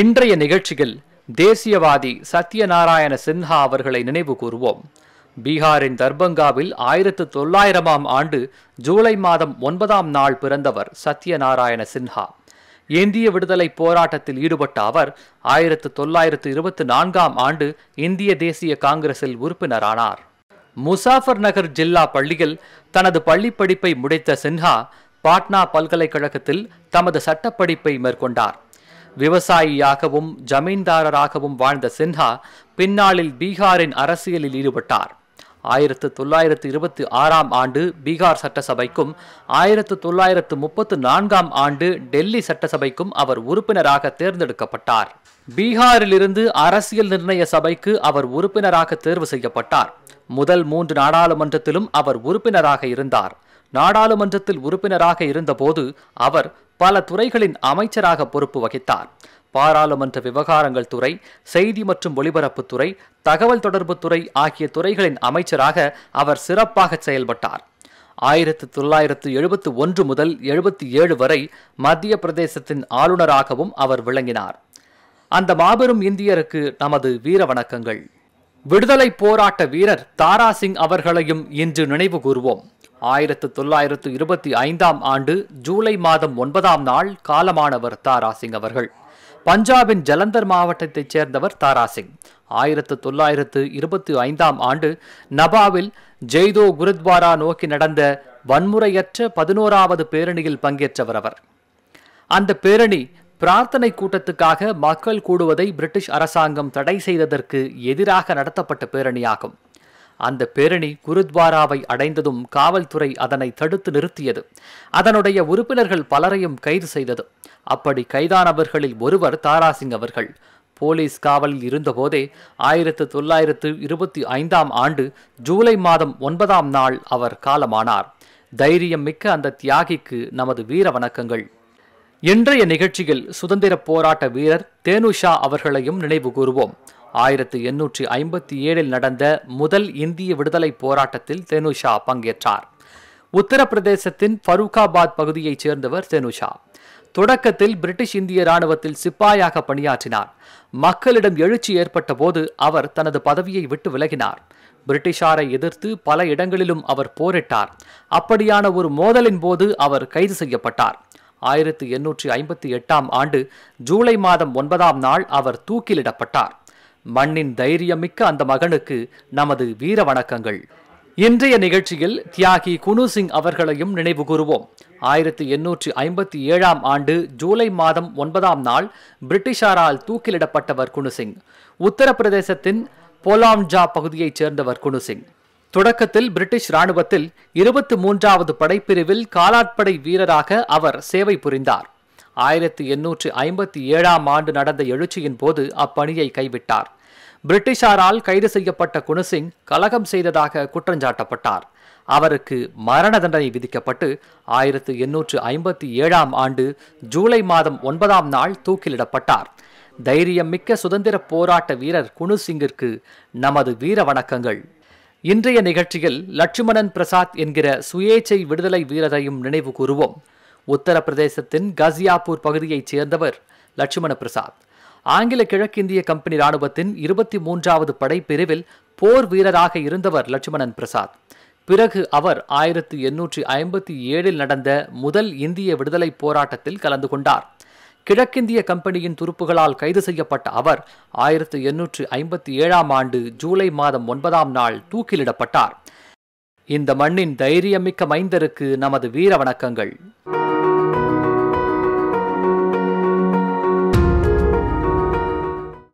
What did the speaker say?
இன்றைய நிகழ்ச்சியில் தேசியவாதி சத்யநாராயண சின்ஹா அவர்களை நினைவு கூறுவோம் பீகாரின் தர்பங்காவில் ஆயிரத்து தொள்ளாயிரமாம் ஆண்டு ஜூலை மாதம் ஒன்பதாம் நாள் பிறந்தவர் சத்யநாராயண சின்ஹா இந்திய விடுதலை போராட்டத்தில் ஈடுபட்ட அவர் ஆயிரத்து தொள்ளாயிரத்து இருபத்தி நான்காம் ஆண்டு இந்திய தேசிய காங்கிரஸில் உறுப்பினரானார் முசாஃபர் நகர் ஜில்லா பள்ளியில் தனது பள்ளி படிப்பை முடித்த சின்ஹா பாட்னா பல்கலைக்கழகத்தில் தமது சட்டப்படிப்பை மேற்கொண்டார் விவசாயியாகவும் ஜமீன்தாரராகவும் வாழ்ந்த சின்ஹா பின்னாளில் பீகாரின் அரசியலில் ஈடுபட்டார் ஆயிரத்து தொள்ளாயிரத்து இருபத்தி ஆறாம் ஆண்டு பீகார் சட்டசபைக்கும் ஆயிரத்து தொள்ளாயிரத்து முப்பத்து நான்காம் ஆண்டு டெல்லி சட்டசபைக்கும் அவர் உறுப்பினராக தேர்ந்தெடுக்கப்பட்டார் பீகாரிலிருந்து அரசியல் நிர்ணய சபைக்கு அவர் உறுப்பினராக தேர்வு செய்யப்பட்டார் முதல் மூன்று நாடாளுமன்றத்திலும் அவர் உறுப்பினராக இருந்தார் நாடாளுமன்றத்தில் உறுப்பினராக இருந்தபோது அவர் பல துறைகளின் அமைச்சராக பொறுப்பு வகித்தார் பாராளுமன்ற விவகாரங்கள் துறை செய்தி மற்றும் ஒலிபரப்புத்துறை தகவல் தொடர்புத்துறை ஆகிய துறைகளின் அமைச்சராக அவர் சிறப்பாக செயல்பட்டார் ஆயிரத்து தொள்ளாயிரத்து எழுபத்து ஒன்று முதல் எழுபத்தி ஏழு வரை மத்திய பிரதேசத்தின் ஆளுநராகவும் அவர் விளங்கினார் அந்த மாபெரும் இந்தியருக்கு நமது வீர வணக்கங்கள் விடுதலை போராட்ட வீரர் தாராசிங் அவர்களையும் இன்று நினைவு கூறுவோம் ஆயிரத்து தொள்ளாயிரத்து இருபத்தி ஐந்தாம் ஆண்டு ஜூலை மாதம் ஒன்பதாம் நாள் காலமானவர் தாராசிங் அவர்கள் பஞ்சாபின் ஜலந்தர் மாவட்டத்தைச் சேர்ந்தவர் தாராசிங் ஆயிரத்து தொள்ளாயிரத்து இருபத்தி ஐந்தாம் ஆண்டு நபாவில் ஜெய்தோ குருத்வாரா நோக்கி நடந்த வன்முறையற்ற பதினோராவது பேரணியில் பங்கேற்றவர் அவர் அந்த பேரணி பிரார்த்தனை கூட்டத்துக்காக மக்கள் கூடுவதை பிரிட்டிஷ் அரசாங்கம் தடை செய்ததற்கு எதிராக நடத்தப்பட்ட பேரணியாகும் அந்த பேரணி குருத்வாராவை அடைந்ததும் காவல்துறை அதனை தடுத்து நிறுத்தியது அதனுடைய உறுப்பினர்கள் பலரையும் கைது செய்தது அப்படி கைதானவர்களில் ஒருவர் தாராசிங் அவர்கள் போலீஸ் காவலில் இருந்தபோதே ஆயிரத்து தொள்ளாயிரத்து இருபத்தி ஐந்தாம் ஆண்டு ஜூலை மாதம் ஒன்பதாம் நாள் அவர் காலமானார் தைரியம் மிக்க அந்த தியாகிக்கு நமது வீர வணக்கங்கள் இன்றைய நிகழ்ச்சியில் சுதந்திர போராட்ட வீரர் தேனுஷா அவர்களையும் நினைவு கூறுவோம் ஆயிரத்து எண்ணூற்றி ஐம்பத்தி ஏழில் நடந்த முதல் இந்திய விடுதலை போராட்டத்தில் தெனுஷா பங்கேற்றார் உத்தரப்பிரதேசத்தின் ஃபரூகாபாத் பகுதியைச் சேர்ந்தவர் தெனுஷா தொடக்கத்தில் பிரிட்டிஷ் இந்திய ராணுவத்தில் சிப்பாயாக பணியாற்றினார் மக்களிடம் எழுச்சி ஏற்பட்ட போது அவர் தனது பதவியை விட்டு விலகினார் பிரிட்டிஷாரை எதிர்த்து பல இடங்களிலும் அவர் போரிட்டார் அப்படியான ஒரு மோதலின் போது அவர் கைது செய்யப்பட்டார் ஆயிரத்தி எண்ணூற்றி ஐம்பத்தி எட்டாம் ஆண்டு ஜூலை மாதம் ஒன்பதாம் நாள் அவர் தூக்கிலிடப்பட்டார் மண்ணின் தைரியமிக்க அந்த மகனுக்கு நமது வீர வணக்கங்கள் இன்றைய நிகழ்ச்சியில் தியாகி குனு சிங் அவர்களையும் நினைவு கூறுவோம் ஆயிரத்தி எண்ணூற்றி ஐம்பத்தி ஏழாம் ஆண்டு ஜூலை மாதம் ஒன்பதாம் நாள் பிரிட்டிஷாரால் தூக்கிலிடப்பட்டவர் குனுசிங் உத்தரப்பிரதேசத்தின் போலாம்ஜா பகுதியைச் சேர்ந்தவர் குனுசிங் தொடக்கத்தில் பிரிட்டிஷ் ராணுவத்தில் இருபத்தி மூன்றாவது படைப்பிரிவில் காலாட்படை வீரராக அவர் சேவை புரிந்தார் ஆயிரத்தி எண்ணூற்றி ஐம்பத்தி ஏழாம் ஆண்டு நடந்த எழுச்சியின் போது அப்பணியை கைவிட்டார் பிரிட்டிஷாரால் கைது செய்யப்பட்ட குணசிங் கலகம் செய்ததாக குற்றஞ்சாட்டப்பட்டார் அவருக்கு மரண தண்டனை விதிக்கப்பட்டு ஆயிரத்து எண்ணூற்று ஐம்பத்தி ஏழாம் ஆண்டு ஜூலை மாதம் ஒன்பதாம் நாள் தூக்கிலிடப்பட்டார் தைரியம் மிக்க சுதந்திர போராட்ட வீரர் குணுசிங்கிற்கு நமது வீர வணக்கங்கள் இன்றைய நிகழ்ச்சியில் லட்சுமணன் பிரசாத் என்கிற சுயேச்சை விடுதலை வீரரையும் நினைவு கூறுவோம் உத்தரப்பிரதேசத்தின் காசியாபூர் பகுதியைச் சேர்ந்தவர் லட்சுமண பிரசாத் ஆங்கில கிழக்கிந்திய கம்பெனி ராணுவத்தின் இருபத்தி மூன்றாவது படைப்பிரிவில் போர் வீரராக இருந்தவர் லட்சுமணன் பிரசாத் பிறகு அவர் ஆயிரத்தி எண்ணூற்றி ஐம்பத்தி ஏழில் நடந்த முதல் இந்திய விடுதலை போராட்டத்தில் கலந்து கொண்டார் கிழக்கிந்திய கம்பெனியின் துருப்புகளால் கைது செய்யப்பட்ட அவர் ஆயிரத்தி எண்ணூற்றி ஐம்பத்தி ஏழாம் ஆண்டு ஜூலை மாதம் ஒன்பதாம் நாள் தூக்கிலிடப்பட்டார் இந்த மண்ணின் தைரியமிக்க மைந்தருக்கு நமது வீர வணக்கங்கள்